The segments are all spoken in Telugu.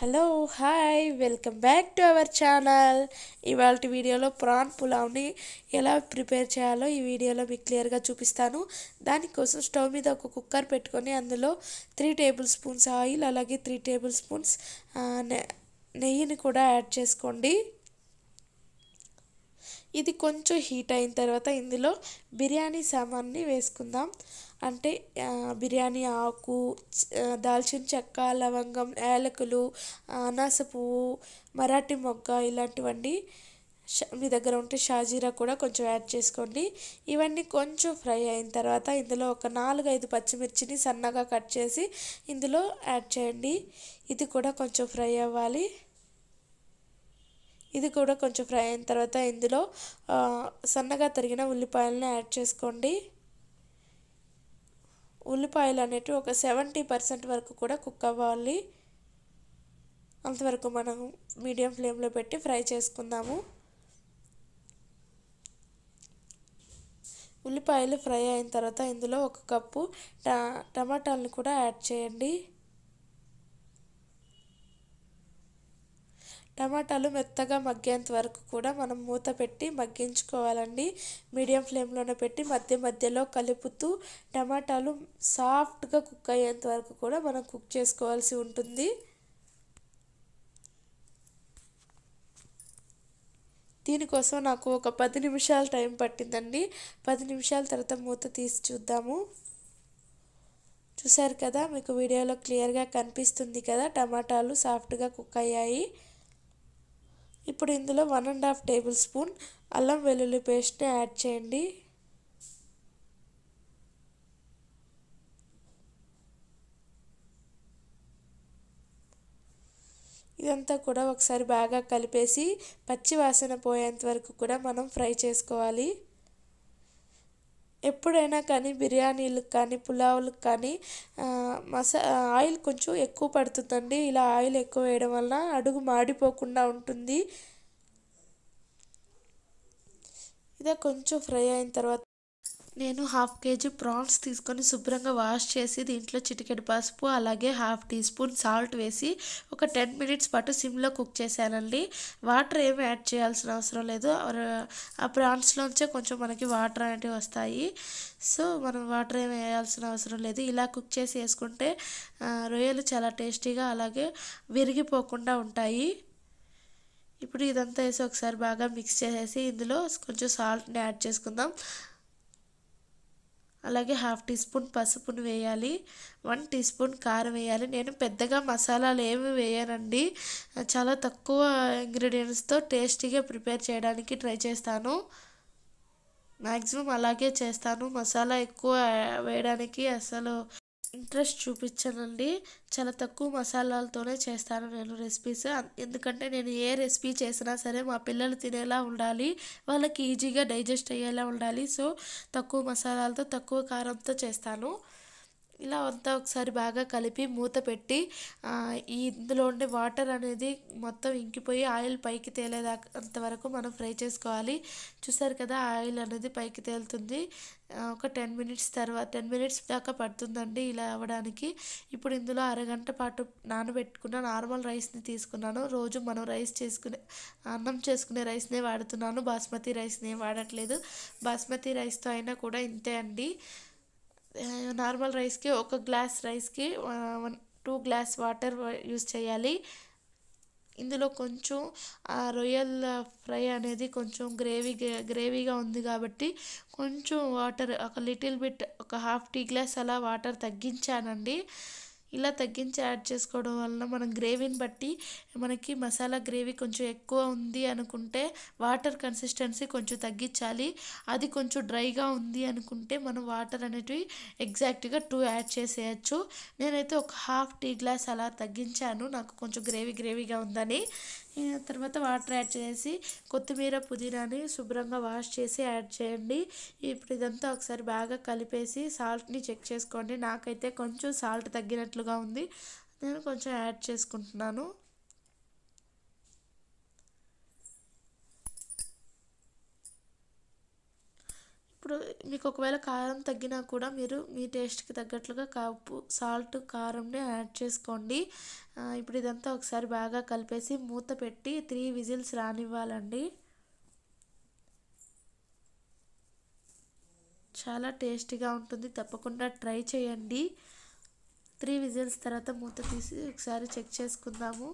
hello hi welcome back to our channel ఇవాళ వీడియోలో ప్రాన్ పులావ్ని ఎలా ప్రిపేర్ చేయాలో ఈ వీడియోలో మీకు క్లియర్గా చూపిస్తాను దానికోసం స్టవ్ మీద ఒక కుక్కర్ పెట్టుకొని అందులో త్రీ టేబుల్ స్పూన్స్ ఆయిల్ అలాగే త్రీ టేబుల్ స్పూన్స్ నెయ్యిని కూడా యాడ్ చేసుకోండి ఇది కొంచెం హీట్ అయిన తర్వాత ఇందులో బిర్యానీ సామాన్ని వేసుకుందాం అంటే బిర్యానీ ఆకు దాల్చిన చెక్క లవంగం యాలకులు అనాస పువ్వు మరాఠీ మొగ్గ ఇలాంటివన్నీ మీ దగ్గర ఉంటే షాజీరా కూడా కొంచెం యాడ్ చేసుకోండి ఇవన్నీ కొంచెం ఫ్రై అయిన తర్వాత ఇందులో ఒక నాలుగైదు పచ్చిమిర్చిని సన్నగా కట్ చేసి ఇందులో యాడ్ చేయండి ఇది కూడా కొంచెం ఫ్రై అవ్వాలి ఇది కూడా కొంచెం ఫ్రై అయిన తర్వాత ఇందులో సన్నగా తరిగిన ఉల్లిపాయలను యాడ్ చేసుకోండి ఉల్లిపాయలు అనేటివి ఒక సెవెంటీ పర్సెంట్ వరకు కూడా కుక్ అవ్వాలి అంతవరకు మనం మీడియం ఫ్లేమ్లో పెట్టి ఫ్రై చేసుకుందాము ఉల్లిపాయలు ఫ్రై అయిన తర్వాత ఇందులో ఒక కప్పు టమాటాలను కూడా యాడ్ చేయండి టమాటాలు మెత్తగా మగ్గేంత వరకు కూడా మనం మూత పెట్టి మగ్గించుకోవాలండి మీడియం ఫ్లేమ్లోనే పెట్టి మధ్య మధ్యలో కలుపుతూ టమాటాలు సాఫ్ట్గా కుక్ అయ్యేంత వరకు కూడా మనం కుక్ చేసుకోవాల్సి ఉంటుంది దీనికోసం నాకు ఒక పది నిమిషాల టైం పట్టిందండి పది నిమిషాల తర్వాత మూత తీసి చూద్దాము చూసారు కదా మీకు వీడియోలో క్లియర్గా కనిపిస్తుంది కదా టమాటాలు సాఫ్ట్గా కుక్ అయ్యాయి ఇప్పుడు ఇందులో one and half tablespoon అల్లం వెల్లుల్లి పేస్ట్ని యాడ్ చేయండి ఇదంతా కూడా ఒకసారి బాగా కలిపేసి పచ్చివాసన పోయేంత వరకు కూడా మనం ఫ్రై చేసుకోవాలి ఎప్పుడైనా కానీ బిర్యానీలకు కానీ పులావులకు కానీ మసా ఆయిల్ కొంచెం ఎక్కువ పడుతుందండి ఇలా ఆయిల్ ఎక్కువ వేయడం వల్ల అడుగు మాడిపోకుండా ఉంటుంది ఇదే కొంచెం ఫ్రై అయిన తర్వాత నేను హాఫ్ కేజీ ప్రాన్స్ తీసుకొని శుభ్రంగా వాష్ చేసి దీంట్లో చిటికెడు పసుపు అలాగే హాఫ్ టీ స్పూన్ సాల్ట్ వేసి ఒక టెన్ మినిట్స్ పాటు సిమ్లో కుక్ చేశానండి వాటర్ ఏమి యాడ్ చేయాల్సిన అవసరం లేదు ఆ ప్రాన్స్లోంచే కొంచెం మనకి వాటర్ అనేవి వస్తాయి సో మనం వాటర్ ఏమి వేయాల్సిన అవసరం లేదు ఇలా కుక్ చేసి వేసుకుంటే రొయ్యలు చాలా టేస్టీగా అలాగే విరిగిపోకుండా ఉంటాయి ఇప్పుడు ఇదంతా వేసి ఒకసారి బాగా మిక్స్ చేసేసి ఇందులో కొంచెం సాల్ట్ని యాడ్ చేసుకుందాం అలాగే హాఫ్ టీ స్పూన్ పసుపును వేయాలి వన్ టీ స్పూన్ కారం వేయాలి నేను పెద్దగా మసాలాలు ఏమి వేయనండి చాలా తక్కువ ఇంగ్రీడియంట్స్తో టేస్టీగా ప్రిపేర్ చేయడానికి ట్రై చేస్తాను మ్యాక్సిమం అలాగే చేస్తాను మసాలా ఎక్కువ వేయడానికి అసలు ఇంట్రెస్ట్ చూపించనండి చాలా తక్కువ మసాలాలతోనే చేస్తాను నేను రెసిపీస్ ఎందుకంటే నేను ఏ రెసిపీ చేసినా సరే మా పిల్లలు తినేలా ఉండాలి వాళ్ళకి ఈజీగా డైజెస్ట్ అయ్యేలా ఉండాలి సో తక్కువ మసాలాలతో తక్కువ కారంతో చేస్తాను ఇలా అంతా ఒకసారి బాగా కలిపి మూత పెట్టి ఈ ఇందులో ఉండే వాటర్ అనేది మొత్తం ఇంకిపోయి ఆయిల్ పైకి తేలేదా అంతవరకు మనం ఫ్రై చేసుకోవాలి చూసారు కదా ఆయిల్ అనేది పైకి తేలుతుంది ఒక టెన్ మినిట్స్ తర్వాత టెన్ మినిట్స్ దాకా పడుతుందండి ఇలా అవ్వడానికి ఇప్పుడు ఇందులో అరగంట పాటు నానబెట్టుకున్న నార్మల్ రైస్ని తీసుకున్నాను రోజు మనం రైస్ చేసుకునే అన్నం చేసుకునే రైస్నే వాడుతున్నాను బాస్మతి రైస్ని వాడట్లేదు బాస్మతి రైస్తో అయినా కూడా ఇంతే అండి నార్మల్ రైస్కి ఒక గ్లాస్ రైస్కి one two glass water use చేయాలి ఇందులో కొంచెం ఆ రొయ్యల ఫ్రై అనేది కొంచెం గ్రేవీ గ్రేవీగా ఉంది కాబట్టి కొంచెం వాటర్ ఒక లిటిల్ బిట్ ఒక హాఫ్ టీ గ్లాస్ అలా వాటర్ తగ్గించానండి ఇలా తగ్గించి యాడ్ చేసుకోవడం వలన మనం గ్రేవీని బట్టి మనకి మసాలా గ్రేవీ కొంచెం ఎక్కువ ఉంది అనుకుంటే వాటర్ కన్సిస్టెన్సీ కొంచెం తగ్గించాలి అది కొంచెం డ్రైగా ఉంది అనుకుంటే మనం వాటర్ అనేటివి ఎగ్జాక్ట్గా టూ యాడ్ చేసేయచ్చు నేనైతే ఒక హాఫ్ టీ గ్లాస్ అలా తగ్గించాను నాకు కొంచెం గ్రేవీ గ్రేవీగా ఉందని తర్వాత వాటర్ యాడ్ చేసి కొత్తిమీర పుదీనాని శుభ్రంగా వాష్ చేసి యాడ్ చేయండి ఇప్పుడు ఇదంతా ఒకసారి బాగా కలిపేసి సాల్ట్ని చెక్ చేసుకోండి నాకైతే కొంచెం సాల్ట్ తగ్గినట్లుగా ఉంది నేను కొంచెం యాడ్ చేసుకుంటున్నాను ఇప్పుడు మీకు ఒకవేళ కారం తగ్గినా కూడా మీరు మీ టేస్ట్కి తగ్గట్లుగా కాపు సాల్ట్ కారంని యాడ్ చేసుకోండి ఇప్పుడు ఇదంతా ఒకసారి బాగా కలిపేసి మూత పెట్టి త్రీ విజిల్స్ రానివ్వాలండి చాలా టేస్టీగా ఉంటుంది తప్పకుండా ట్రై చేయండి త్రీ విజిల్స్ తర్వాత మూత తీసి ఒకసారి చెక్ చేసుకుందాము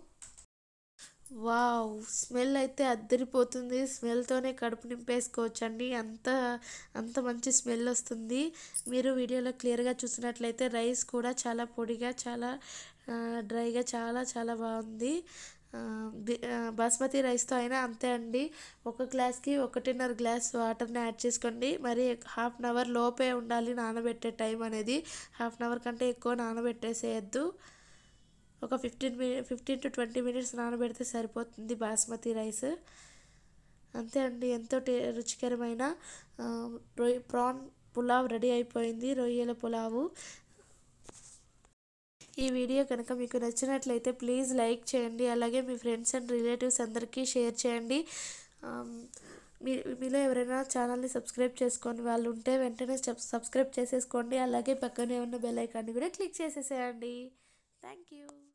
వావ్ స్మెల్ అయితే అద్దరిపోతుంది స్మెల్తోనే కడుపు నింపేసుకోవచ్చండి అంత అంత మంచి స్మెల్ వస్తుంది మీరు వీడియోలో క్లియర్గా చూసినట్లయితే రైస్ కూడా చాలా పొడిగా చాలా డ్రైగా చాలా చాలా బాగుంది బాస్మతి రైస్తో అయినా అంతే అండి ఒక గ్లాస్కి ఒకటిన్నర గ్లాస్ వాటర్ని యాడ్ చేసుకోండి మరి హాఫ్ అన్ అవర్ లోపే ఉండాలి నానబెట్టే టైం అనేది హాఫ్ అన్ అవర్ కంటే ఎక్కువ నానబెట్టేసేయద్దు ఒక fifteen mini fifteen to twenty minutes నానబెడితే సరిపోతుంది బాస్మతి రైస్ అంతే అండి ఎంతో టే రుచికరమైన రొయ్య ప్రాన్ పులావ్ రెడీ అయిపోయింది రొయ్యల పులావు ఈ వీడియో కనుక మీకు నచ్చినట్లయితే ప్లీజ్ లైక్ చేయండి అలాగే మీ ఫ్రెండ్స్ అండ్ రిలేటివ్స్ అందరికీ షేర్ చేయండి మీ మీలో ఎవరైనా ఛానల్ని సబ్స్క్రైబ్ చేసుకొని వాళ్ళు ఉంటే వెంటనే సబ్స్క్రైబ్ చేసేసుకోండి అలాగే పక్కనే ఉన్న బెల్ ఐకాన్ని కూడా క్లిక్ చేసేసేయండి థ్యాంక్ యూ